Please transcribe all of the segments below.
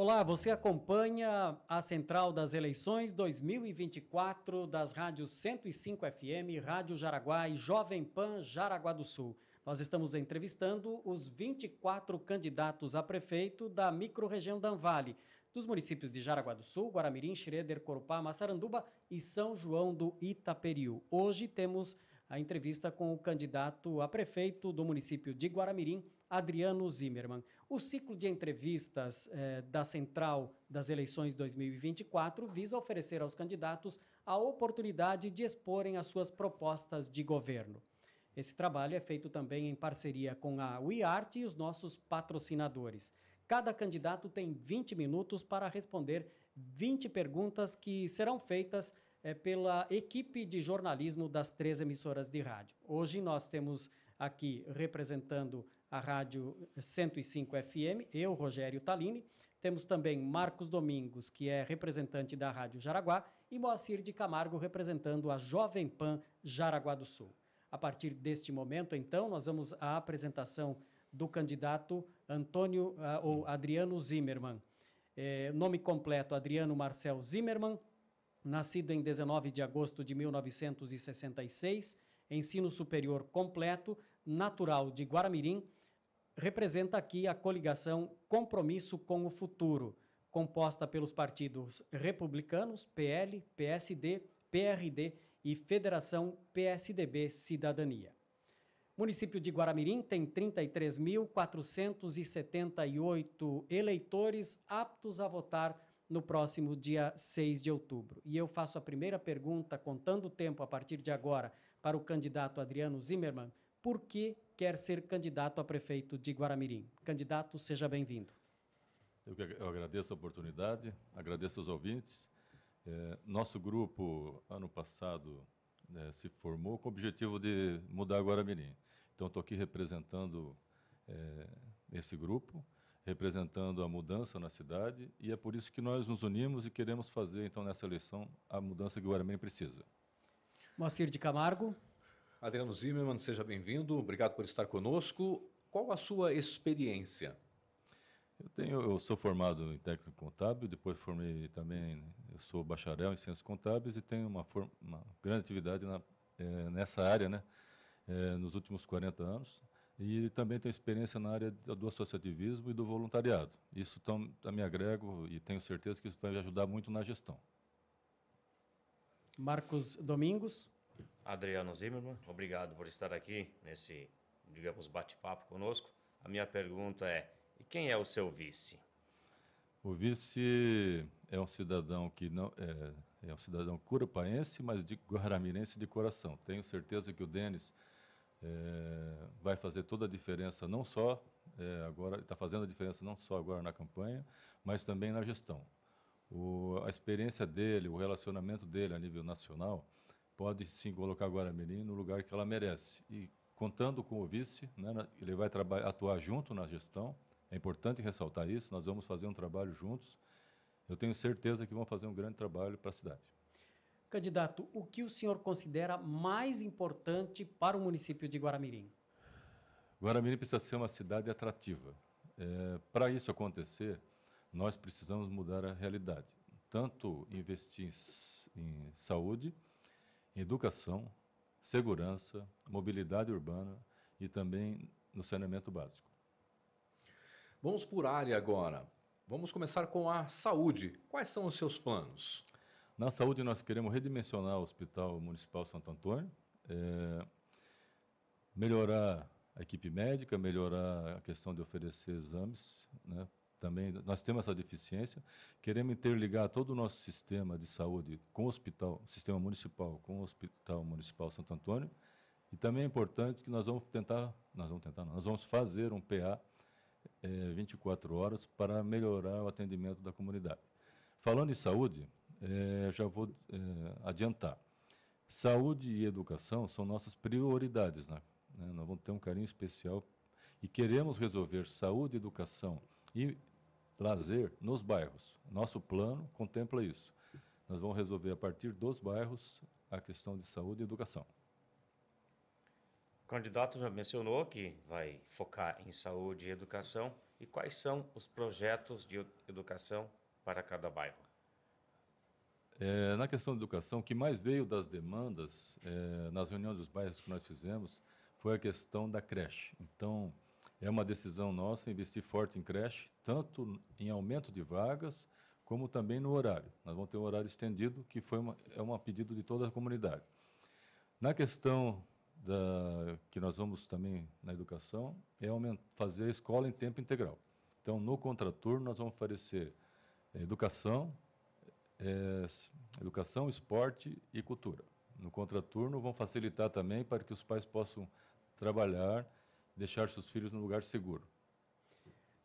Olá, você acompanha a Central das Eleições 2024 das rádios 105 FM, Rádio Jaraguá e Jovem Pan Jaraguá do Sul. Nós estamos entrevistando os 24 candidatos a prefeito da microrregião Danvale, dos municípios de Jaraguá do Sul, Guaramirim, Xereder, Corupá, Massaranduba e São João do Itaperiú. Hoje temos a entrevista com o candidato a prefeito do município de Guaramirim, Adriano Zimmermann. O ciclo de entrevistas eh, da Central das Eleições 2024 visa oferecer aos candidatos a oportunidade de exporem as suas propostas de governo. Esse trabalho é feito também em parceria com a WeArt e os nossos patrocinadores. Cada candidato tem 20 minutos para responder 20 perguntas que serão feitas eh, pela equipe de jornalismo das três emissoras de rádio. Hoje nós temos aqui representando a Rádio 105 FM, eu, Rogério Talini. Temos também Marcos Domingos, que é representante da Rádio Jaraguá, e Moacir de Camargo, representando a Jovem Pan Jaraguá do Sul. A partir deste momento, então, nós vamos à apresentação do candidato Antônio uh, ou Adriano Zimmermann. É, nome completo: Adriano Marcel Zimmermann, nascido em 19 de agosto de 1966, ensino superior completo, natural de Guaramirim representa aqui a coligação Compromisso com o Futuro, composta pelos partidos republicanos, PL, PSD, PRD e Federação PSDB Cidadania. O município de Guaramirim tem 33.478 eleitores aptos a votar no próximo dia 6 de outubro. E eu faço a primeira pergunta, contando o tempo a partir de agora, para o candidato Adriano Zimmermann. Por que quer ser candidato a prefeito de Guaramirim. Candidato, seja bem-vindo. Eu, agradeço a oportunidade, agradeço aos ouvintes. É, nosso grupo, ano passado, né, se formou com o objetivo de mudar Guaramirim. Então, estou aqui representando é, esse grupo, representando a mudança na cidade, e é por isso que nós nos unimos e queremos fazer, então, nessa eleição, a mudança que Guaramirim precisa. Moacir de Camargo. Adriano Zimmermann, seja bem-vindo. Obrigado por estar conosco. Qual a sua experiência? Eu tenho, eu sou formado em técnico contábil, depois formei também, eu sou bacharel em ciências contábeis e tenho uma, uma grande atividade na, é, nessa área, né? É, nos últimos 40 anos. E também tenho experiência na área do associativismo e do voluntariado. Isso também me agrego e tenho certeza que isso vai me ajudar muito na gestão. Marcos Domingos. Adriano Zimmermann, obrigado por estar aqui nesse, digamos, bate-papo conosco. A minha pergunta é: e quem é o seu vice? O vice é um cidadão que não é, é um cidadão curupaense, mas de guaramirense de coração. Tenho certeza que o Denis é, vai fazer toda a diferença, não só é, agora está fazendo a diferença não só agora na campanha, mas também na gestão. O, a experiência dele, o relacionamento dele a nível nacional pode sim colocar agora no lugar que ela merece. E contando com o vice, né, ele vai atuar junto na gestão. É importante ressaltar isso. Nós vamos fazer um trabalho juntos. Eu tenho certeza que vão fazer um grande trabalho para a cidade. Candidato, o que o senhor considera mais importante para o município de Guaramirim? Guaramirim precisa ser uma cidade atrativa. É, para isso acontecer, nós precisamos mudar a realidade. Tanto investir em saúde, educação, segurança, mobilidade urbana e também no saneamento básico. Vamos por área agora. Vamos começar com a saúde. Quais são os seus planos? Na saúde, nós queremos redimensionar o Hospital Municipal Santo Antônio, é, melhorar a equipe médica, melhorar a questão de oferecer exames né, também nós temos essa deficiência. Queremos interligar todo o nosso sistema de saúde com o hospital, sistema municipal, com o Hospital Municipal Santo Antônio. E também é importante que nós vamos tentar, nós vamos tentar, não, nós vamos fazer um PA é, 24 horas para melhorar o atendimento da comunidade. Falando em saúde, é, já vou é, adiantar. Saúde e educação são nossas prioridades, né? né? Nós vamos ter um carinho especial e queremos resolver saúde, educação e lazer nos bairros. Nosso plano contempla isso. Nós vamos resolver a partir dos bairros a questão de saúde e educação. O candidato já mencionou que vai focar em saúde e educação. E quais são os projetos de educação para cada bairro? É, na questão de educação, o que mais veio das demandas é, nas reuniões dos bairros que nós fizemos foi a questão da creche. Então, é uma decisão nossa investir forte em creche, tanto em aumento de vagas, como também no horário. Nós vamos ter um horário estendido, que foi uma, é um pedido de toda a comunidade. Na questão da, que nós vamos também na educação, é fazer a escola em tempo integral. Então, no contraturno, nós vamos oferecer eh, educação, é, educação, esporte e cultura. No contraturno, vão facilitar também para que os pais possam trabalhar deixar seus filhos num lugar seguro?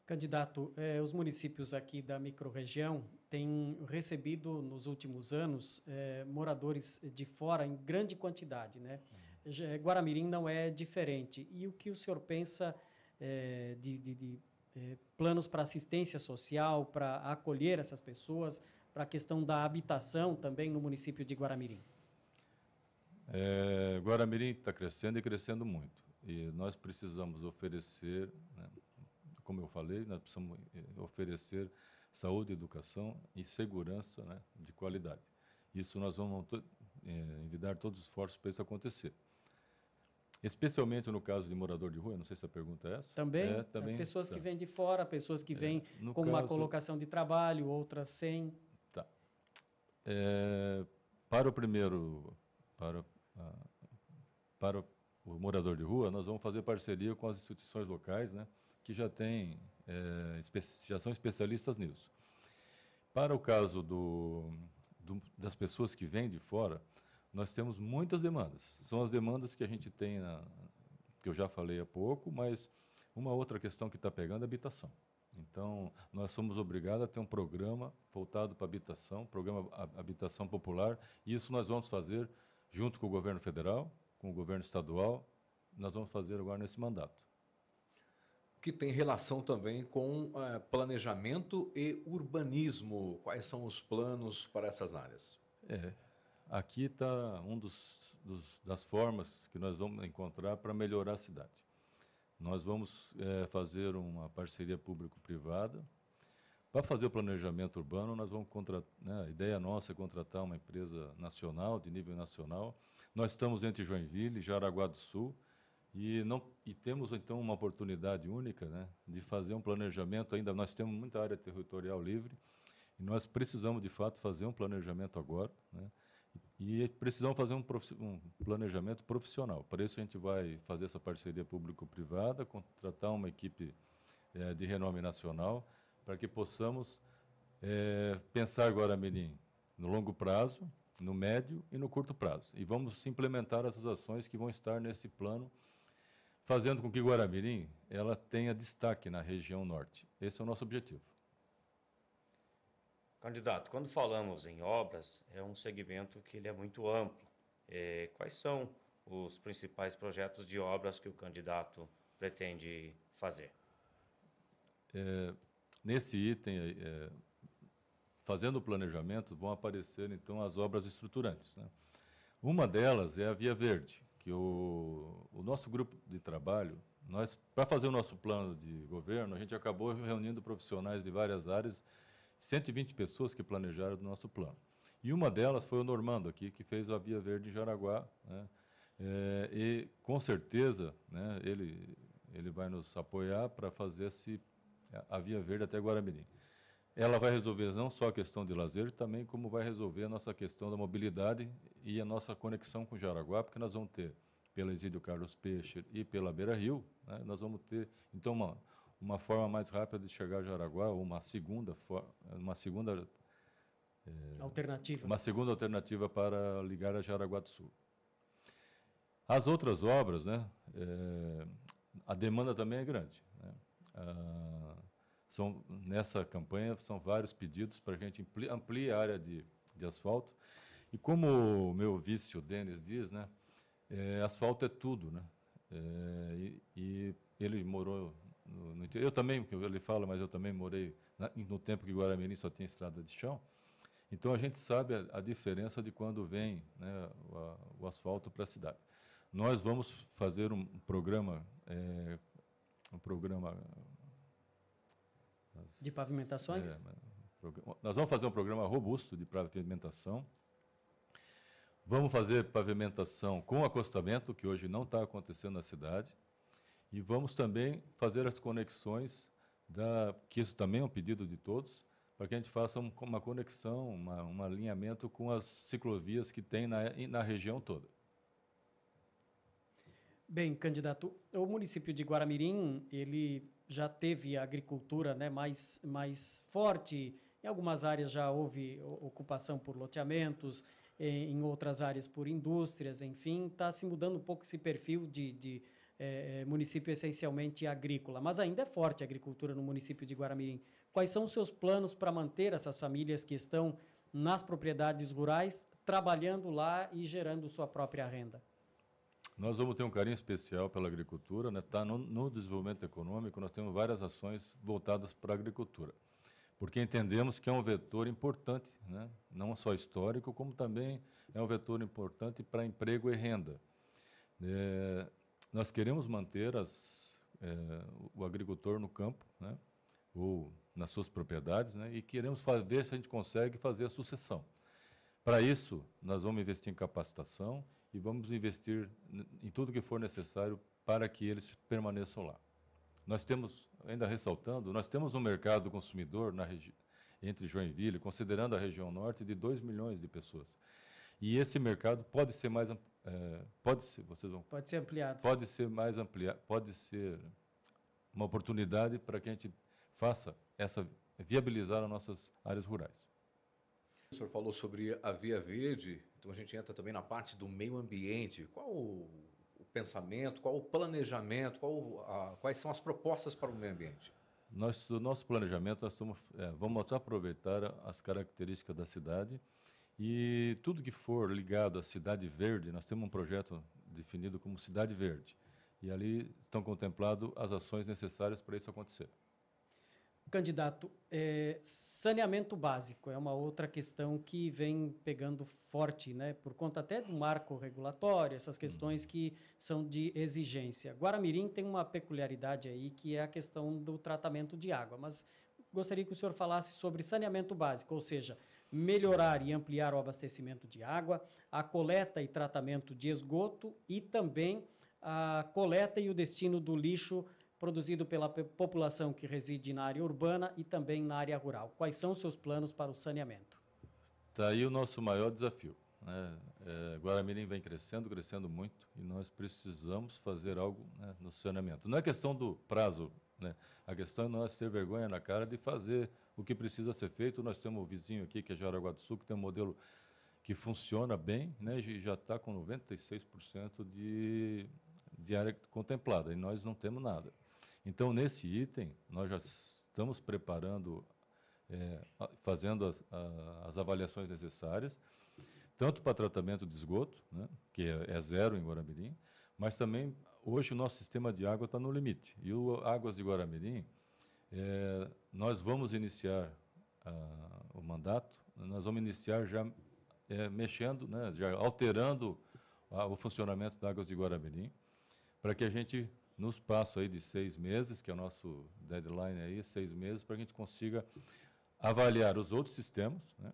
Candidato, eh, os municípios aqui da microrregião têm recebido nos últimos anos eh, moradores de fora em grande quantidade, né? Uhum. Guaramirim não é diferente. E o que o senhor pensa eh, de, de, de planos para assistência social, para acolher essas pessoas, para a questão da habitação também no município de Guaramirim? É, Guaramirim está crescendo e crescendo muito. E nós precisamos oferecer, né, como eu falei, nós precisamos eh, oferecer saúde, educação e segurança né, de qualidade. Isso nós vamos eh, envidar todos os esforços para isso acontecer. Especialmente no caso de morador de rua, não sei se a pergunta é essa. Também, é, é também pessoas tá. que vêm de fora, pessoas que é, vêm com caso, uma colocação de trabalho, outras sem. Tá. É, para o primeiro, para, ah, para o morador de rua, nós vamos fazer parceria com as instituições locais, né, que já, tem, é, já são especialistas nisso. Para o caso do, do, das pessoas que vêm de fora, nós temos muitas demandas. São as demandas que a gente tem, na, que eu já falei há pouco, mas uma outra questão que está pegando é habitação. Então, nós somos obrigados a ter um programa voltado para habitação, programa habitação popular, e isso nós vamos fazer junto com o governo federal, com o governo estadual, nós vamos fazer agora nesse mandato. Que tem relação também com eh, planejamento e urbanismo. Quais são os planos para essas áreas? É, aqui está um dos, dos, das formas que nós vamos encontrar para melhorar a cidade. Nós vamos é, fazer uma parceria público-privada. Para fazer o planejamento urbano, nós vamos contratar, né, a ideia nossa é contratar uma empresa nacional, de nível nacional, nós estamos entre Joinville e Jaraguá do Sul e, não, e temos, então, uma oportunidade única né, de fazer um planejamento ainda. Nós temos muita área territorial livre e nós precisamos, de fato, fazer um planejamento agora. Né, e precisamos fazer um, um, planejamento profissional. Para isso, a gente vai fazer essa parceria público-privada, contratar uma equipe é, de renome nacional, para que possamos é, pensar agora, Menin, no longo prazo, no médio e no curto prazo. E vamos implementar essas ações que vão estar nesse plano, fazendo com que Guaramirim ela tenha destaque na região norte. Esse é o nosso objetivo. Candidato, quando falamos em obras, é um segmento que ele é muito amplo. É, quais são os principais projetos de obras que o candidato pretende fazer? É, nesse item, é, fazendo o planejamento, vão aparecer então as obras estruturantes. Né? Uma delas é a Via Verde, que o, o nosso grupo de trabalho, nós para fazer o nosso plano de governo, a gente acabou reunindo profissionais de várias áreas, 120 pessoas que planejaram o nosso plano. E uma delas foi o Normando aqui, que fez a Via Verde em Jaraguá. Né? É, e com certeza né, ele, ele vai nos apoiar para fazer esse, a Via Verde até Guaramirim ela vai resolver não só a questão de lazer, também como vai resolver a nossa questão da mobilidade e a nossa conexão com Jaraguá, porque nós vamos ter, pela Exílio Carlos Peixe e pela Beira Rio, né, nós vamos ter, então, uma, uma forma mais rápida de chegar a Jaraguá, ou uma segunda, uma segunda é, alternativa. Uma segunda alternativa para ligar a Jaraguá do Sul. As outras obras, né, é, a demanda também é grande. Né? Ah, são, nessa campanha são vários pedidos para a gente amplie a área de, de asfalto. E como o meu vice, o Denis, diz, né, é, asfalto é tudo. Né? É, e, e, ele morou no, no interior. Eu também, que ele fala, mas eu também morei na, no tempo que Guaramirim só tinha estrada de chão. Então a gente sabe a, a diferença de quando vem né, o, a, o, asfalto para a cidade. Nós vamos fazer um programa, é, um programa de pavimentações? É, nós vamos fazer um programa robusto de pavimentação. Vamos fazer pavimentação com acostamento, que hoje não está acontecendo na cidade. E vamos também fazer as conexões, da, que isso também é um pedido de todos, para que a gente faça uma conexão, uma, um alinhamento com as ciclovias que tem na, na região toda. Bem, candidato, o município de Guaramirim, ele já teve a agricultura né, mais, mais forte, em algumas áreas já houve ocupação por loteamentos, em outras áreas por indústrias, enfim, está se mudando um pouco esse perfil de, de é, é, município essencialmente agrícola, mas ainda é forte a agricultura no município de Guaramirim. Quais são os seus planos para manter essas famílias que estão nas propriedades rurais, trabalhando lá e gerando sua própria renda? Nós vamos ter um carinho especial pela agricultura, né? tá no, no desenvolvimento econômico, nós temos várias ações voltadas para a agricultura, porque entendemos que é um vetor importante, né? não só histórico, como também é um vetor importante para emprego e renda. É, nós queremos manter as, é, o agricultor no campo, né? ou nas suas propriedades, né? e queremos ver se a gente consegue fazer a sucessão. Para isso, nós vamos investir em capacitação e vamos investir em tudo que for necessário para que eles permaneçam lá. Nós temos, ainda ressaltando, nós temos um mercado consumidor entre Joinville, considerando a região norte, de 2 milhões de pessoas. E esse mercado pode ser mais é, pode ser, vocês vão pode ser ampliado. Pode ser mais ampliado, pode ser uma oportunidade para que a gente faça essa viabilizar as nossas áreas rurais. O senhor falou sobre a Via Verde, então a gente entra também na parte do meio ambiente. Qual o, o pensamento, qual o planejamento, qual a, quais são as propostas para o meio ambiente? Nós, nosso planejamento, nós estamos, é, vamos aproveitar as características da cidade e tudo que for ligado à cidade verde, nós temos um projeto definido como cidade verde. E ali estão contempladas as ações necessárias para isso acontecer. Candidato, é, saneamento básico é uma outra questão que vem pegando forte, né, por conta até do marco regulatório, essas questões que são de exigência. Guaramirim tem uma peculiaridade aí que é a questão do tratamento de água, mas gostaria que o senhor falasse sobre saneamento básico, ou seja, melhorar e ampliar o abastecimento de água, a coleta e tratamento de esgoto e também a coleta e o destino do lixo produzido pela população que reside na área urbana e também na área rural. Quais são os seus planos para o saneamento? Está aí o nosso maior desafio. Né? É, Guaramirim vem crescendo, crescendo muito, e nós precisamos fazer algo né, no saneamento. Não é questão do prazo, né? a questão é nós ter vergonha na cara de fazer o que precisa ser feito. Nós temos um vizinho aqui, que é Jaraguá do Sul, que tem um modelo que funciona bem né, e já está com 96% de, de área contemplada, e nós não temos nada. Então, nesse item, nós já estamos preparando, é, fazendo as, a, as, avaliações necessárias, tanto para tratamento de esgoto, né, que é, é zero em Guaramirim, mas também hoje o nosso sistema de água está no limite. E o Águas de Guaramirim, é, nós vamos iniciar o mandato, nós vamos iniciar já é, mexendo, né, já alterando o funcionamento da Águas de Guaramirim, para que a gente no espaço aí de seis meses, que é o nosso deadline aí, seis meses, para que a gente consiga avaliar os outros sistemas né,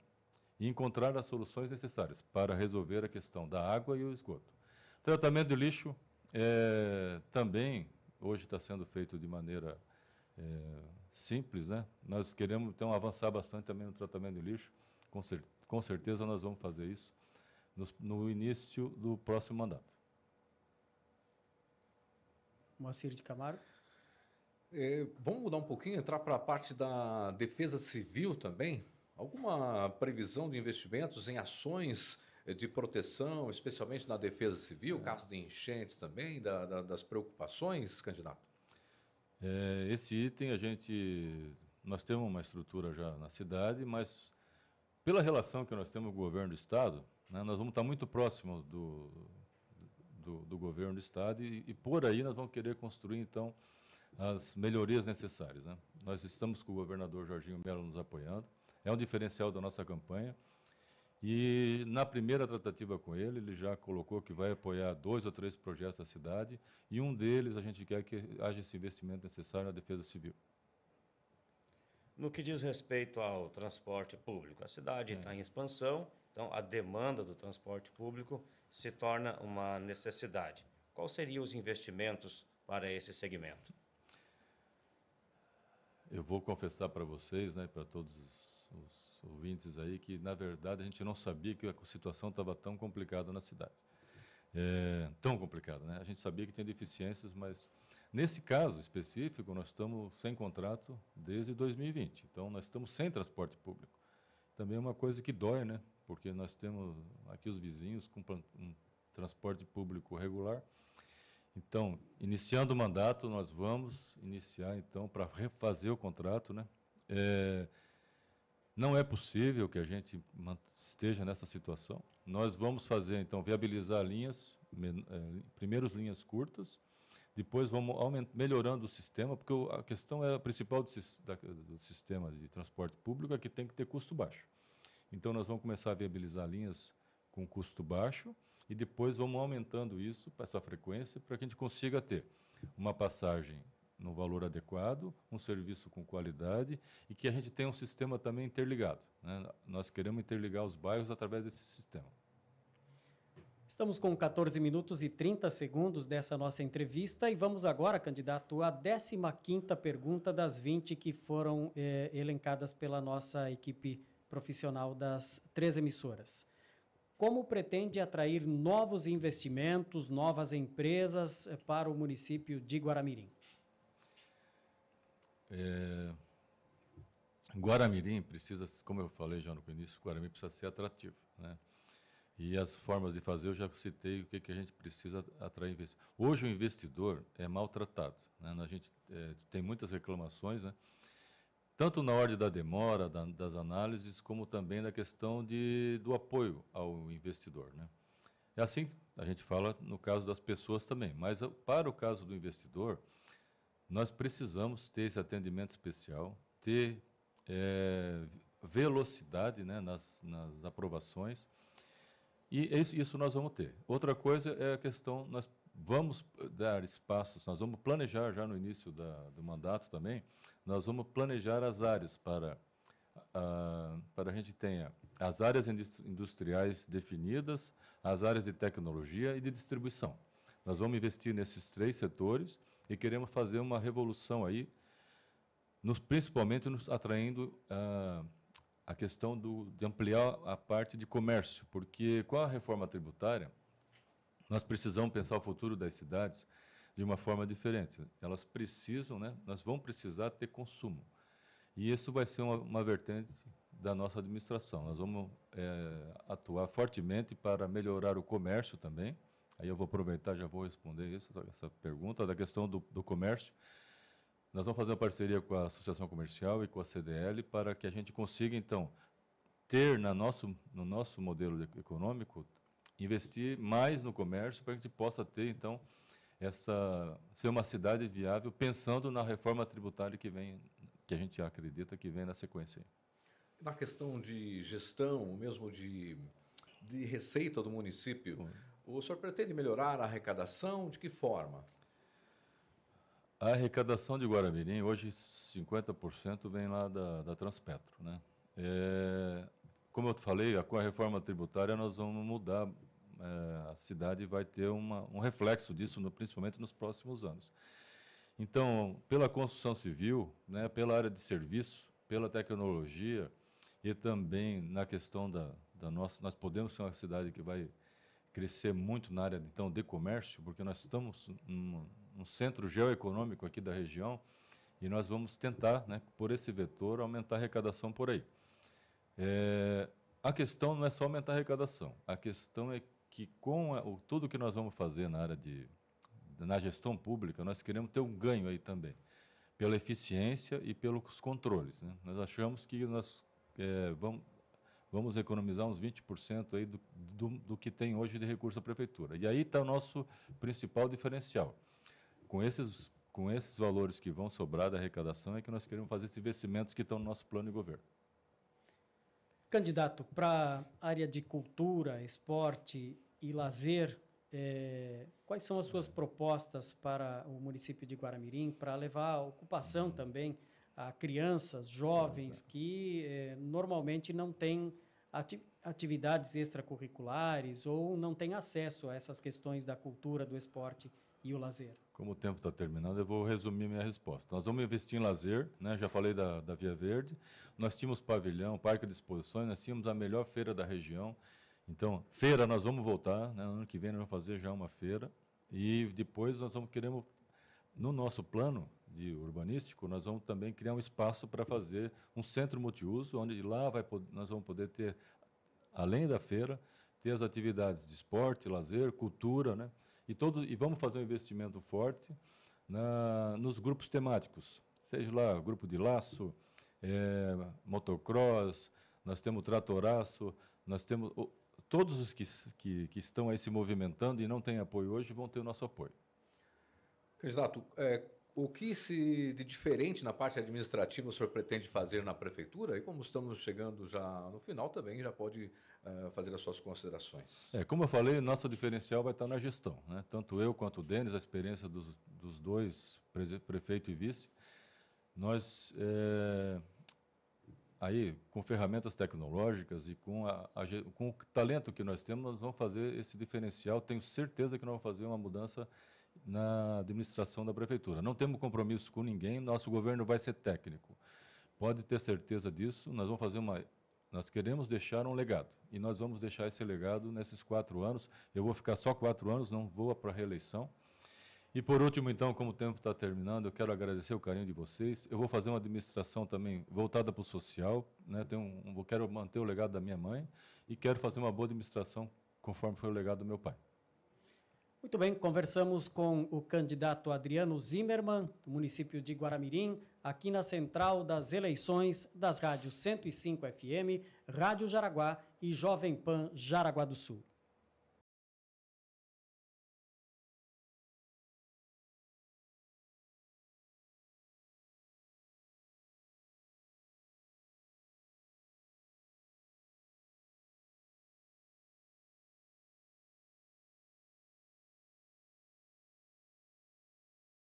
e encontrar as soluções necessárias para resolver a questão da água e o esgoto. Tratamento de lixo é, também hoje está sendo feito de maneira é, simples, né? Nós queremos então avançar bastante também no tratamento de lixo. Com, cer com certeza nós vamos fazer isso no, no início do próximo mandato. Moacir de Camargo? É, vamos mudar um pouquinho, entrar para a parte da defesa civil também. Alguma previsão de investimentos em ações eh, de proteção, especialmente na defesa civil, é. caso de enchentes também, da, da, das preocupações, candidato? É, esse item a gente. Nós temos uma estrutura já na cidade, mas pela relação que nós temos com o governo do Estado, né, nós vamos estar muito próximo do, do, do governo do Estado, e, e, por aí nós vamos querer construir, então, as melhorias necessárias. Né? Nós estamos com o governador Jorginho Melo nos apoiando, é um diferencial da nossa campanha, e na primeira tratativa com ele, ele já colocou que vai apoiar dois ou três projetos da cidade, e um deles a gente quer que haja esse investimento necessário na defesa civil. No que diz respeito ao transporte público, a cidade é. está é. em expansão, então a demanda do transporte público se torna uma necessidade. Quais seriam os investimentos para esse segmento? Eu vou confessar para vocês, né, para todos os, os, ouvintes aí, que na verdade a gente não sabia que a situação estava tão complicada na cidade. É, tão complicada, né? A gente sabia que tem deficiências, mas nesse caso específico nós estamos sem contrato desde 2020. Então nós estamos sem transporte público. Também é uma coisa que dói, né? porque nós temos aqui os vizinhos com um transporte público regular. Então, iniciando o mandato, nós vamos iniciar, então, para refazer o contrato. Né? É, não é possível que a gente esteja nessa situação. Nós vamos fazer, então, viabilizar linhas, é, primeiros linhas curtas, depois vamos melhorando o sistema, porque a questão é a principal do, do sistema de transporte público é que tem que ter custo baixo. Então, nós vamos começar a viabilizar linhas com custo baixo e depois vamos aumentando isso, essa frequência, para que a gente consiga ter uma passagem no valor adequado, um serviço com qualidade e que a gente tenha um sistema também interligado. Né? Nós queremos interligar os bairros através desse sistema. Estamos com 14 minutos e 30 segundos dessa nossa entrevista e vamos agora, candidato, à 15 quinta pergunta das 20 que foram eh, elencadas pela nossa equipe profissional das três emissoras. Como pretende atrair novos investimentos, novas empresas eh, para o município de Guaramirim? É... Guaramirim precisa, como eu falei já no início, Guaramirim precisa ser atrativo, né? E as formas de fazer, eu já citei o que, que a gente precisa atrair investidor. Hoje o investidor é maltratado. Né? A gente é, tem muitas reclamações, né? tanto na ordem da demora da, das análises, como também na questão de, do apoio ao investidor. Né? É assim a gente fala no caso das pessoas também, mas ah, para o caso do investidor, nós precisamos ter esse atendimento especial, ter é, velocidade né, nas, nas aprovações, e isso, isso nós vamos ter. Outra coisa é a questão, nós vamos eh, dar espaços, nós vamos planejar já no início da, do mandato também, nós vamos planejar as áreas para, uh, para a gente tenha as áreas industriais definidas, as áreas de tecnologia e de distribuição. Nós vamos investir nesses três setores e queremos fazer uma revolução aí, nos, principalmente nos atraindo uh, a questão do, de ampliar a parte de comércio, porque com a reforma tributária, nós precisamos pensar o futuro das cidades de uma forma diferente. Elas precisam, né? Nós vamos precisar ter consumo. E isso vai ser uma, uma vertente da nossa administração. Nós vamos é, atuar fortemente para melhorar o comércio também. Aí eu vou aproveitar, já vou responder isso, essa pergunta da questão do, do comércio. Nós vamos fazer uma parceria com a Associação Comercial e com a CDL para que a gente consiga, então, ter na nosso, no nosso modelo econômico investir mais no comércio para que a gente possa ter, então, essa ser uma cidade viável, pensando na reforma tributária que vem, que a gente acredita que vem na sequência. Na questão de gestão, mesmo de, de receita do município, o senhor pretende melhorar a arrecadação? De que forma? A arrecadação de Guaramirim, hoje 50% vem lá da, da Transpetro. Né? É, como eu falei, com a reforma tributária nós vamos mudar eh, a cidade vai ter uma, um reflexo disso, no, principalmente nos próximos anos. Então, pela construção civil, né, pela área de serviço, pela tecnologia e também na questão da, da nossa, nós podemos ser uma cidade que vai crescer muito na área então de comércio, porque nós estamos num, num centro geoeconômico aqui da região e nós vamos tentar, né, por esse vetor, aumentar a arrecadação por aí. É, a questão não é só aumentar a arrecadação, a questão é que com a, o, tudo que nós vamos fazer na área de na gestão pública, nós queremos ter um ganho aí também, pela eficiência e pelos controles. Né? Nós achamos que nós é, vamos, vamos economizar uns 20% aí do, do, do, que tem hoje de recurso à prefeitura. E aí está o nosso principal diferencial. Com esses, com esses valores que vão sobrar da arrecadação é que nós queremos fazer esses investimentos que estão no nosso plano de governo. Candidato, para a área de cultura, esporte e lazer, é, quais são as suas propostas para o município de Guaramirim, para levar a ocupação também a crianças, jovens que é, normalmente não têm atividades extracurriculares ou não têm acesso a essas questões da cultura, do esporte e o lazer? Como o tempo está terminando, eu vou resumir minha resposta. Nós vamos investir em lazer, né? já falei da, da Via Verde. Nós tínhamos pavilhão, parque de exposições, nós tínhamos a melhor feira da região. Então, feira nós vamos voltar, né? ano que vem nós vamos fazer já uma feira. E depois nós vamos queremos, no nosso plano de urbanístico, nós vamos também criar um espaço para fazer um centro multiuso, onde lá vai, nós vamos poder ter, além da feira, ter as atividades de esporte, lazer, cultura, né? e, todo, e vamos fazer um investimento forte na, nos grupos temáticos, seja lá grupo de laço, é, motocross, nós temos tratoraço, nós temos. Todos os que, que, que estão aí se movimentando e não têm apoio hoje vão ter o nosso apoio. Candidato, é, o que se de diferente na parte administrativa o senhor pretende fazer na prefeitura? E como estamos chegando já no final, também já pode uh, fazer as suas considerações. É, como eu falei, nosso diferencial vai estar na gestão. Né? Tanto eu quanto o Denis, a experiência dos, dos dois, prefeito e vice, nós, é, aí, com ferramentas tecnológicas e com, a, a, com o talento que nós temos, nós vamos fazer esse diferencial. Tenho certeza que nós vamos fazer uma mudança na administração da prefeitura. Não temos compromisso com ninguém, nosso governo vai ser técnico. Pode ter certeza disso, nós vamos fazer uma. Nós queremos deixar um legado e nós vamos deixar esse legado nesses quatro anos. Eu vou ficar só quatro anos, não vou para a reeleição. E por último, então, como o tempo está terminando, eu quero agradecer o carinho de vocês. Eu vou fazer uma administração também voltada para o social. Né? Tem um, eu quero manter o legado da minha mãe e quero fazer uma boa administração conforme foi o legado do meu pai. Muito bem, conversamos com o candidato Adriano Zimmermann, do município de Guaramirim, aqui na Central das Eleições das rádios 105 FM, Rádio Jaraguá e Jovem Pan Jaraguá do Sul.